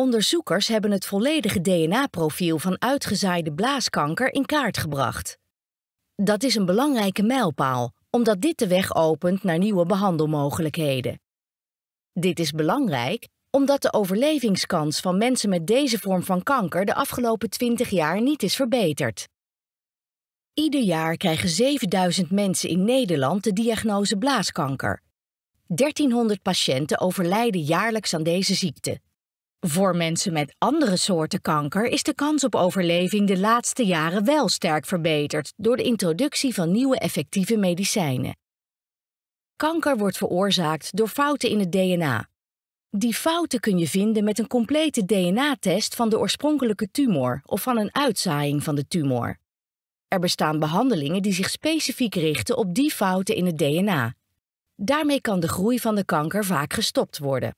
Onderzoekers hebben het volledige DNA-profiel van uitgezaaide blaaskanker in kaart gebracht. Dat is een belangrijke mijlpaal, omdat dit de weg opent naar nieuwe behandelmogelijkheden. Dit is belangrijk omdat de overlevingskans van mensen met deze vorm van kanker de afgelopen 20 jaar niet is verbeterd. Ieder jaar krijgen 7000 mensen in Nederland de diagnose blaaskanker. 1300 patiënten overlijden jaarlijks aan deze ziekte. Voor mensen met andere soorten kanker is de kans op overleving de laatste jaren wel sterk verbeterd door de introductie van nieuwe effectieve medicijnen. Kanker wordt veroorzaakt door fouten in het DNA. Die fouten kun je vinden met een complete DNA-test van de oorspronkelijke tumor of van een uitzaaiing van de tumor. Er bestaan behandelingen die zich specifiek richten op die fouten in het DNA. Daarmee kan de groei van de kanker vaak gestopt worden.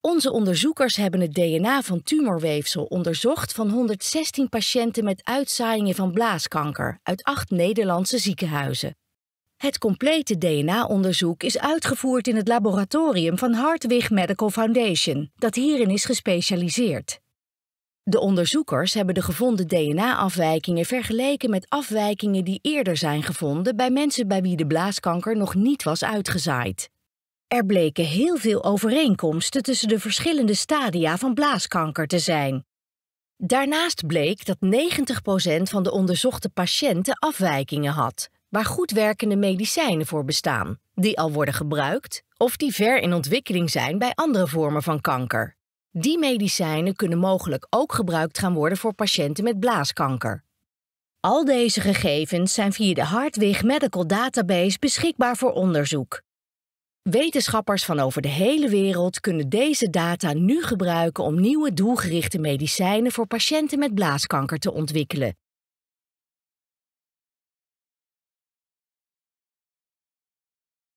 Onze onderzoekers hebben het DNA van tumorweefsel onderzocht van 116 patiënten met uitzaaiingen van blaaskanker uit acht Nederlandse ziekenhuizen. Het complete DNA-onderzoek is uitgevoerd in het laboratorium van Hartwig Medical Foundation, dat hierin is gespecialiseerd. De onderzoekers hebben de gevonden DNA-afwijkingen vergeleken met afwijkingen die eerder zijn gevonden bij mensen bij wie de blaaskanker nog niet was uitgezaaid. Er bleken heel veel overeenkomsten tussen de verschillende stadia van blaaskanker te zijn. Daarnaast bleek dat 90% van de onderzochte patiënten afwijkingen had, waar goed werkende medicijnen voor bestaan, die al worden gebruikt of die ver in ontwikkeling zijn bij andere vormen van kanker. Die medicijnen kunnen mogelijk ook gebruikt gaan worden voor patiënten met blaaskanker. Al deze gegevens zijn via de Hartwig Medical Database beschikbaar voor onderzoek. Wetenschappers van over de hele wereld kunnen deze data nu gebruiken om nieuwe doelgerichte medicijnen voor patiënten met blaaskanker te ontwikkelen.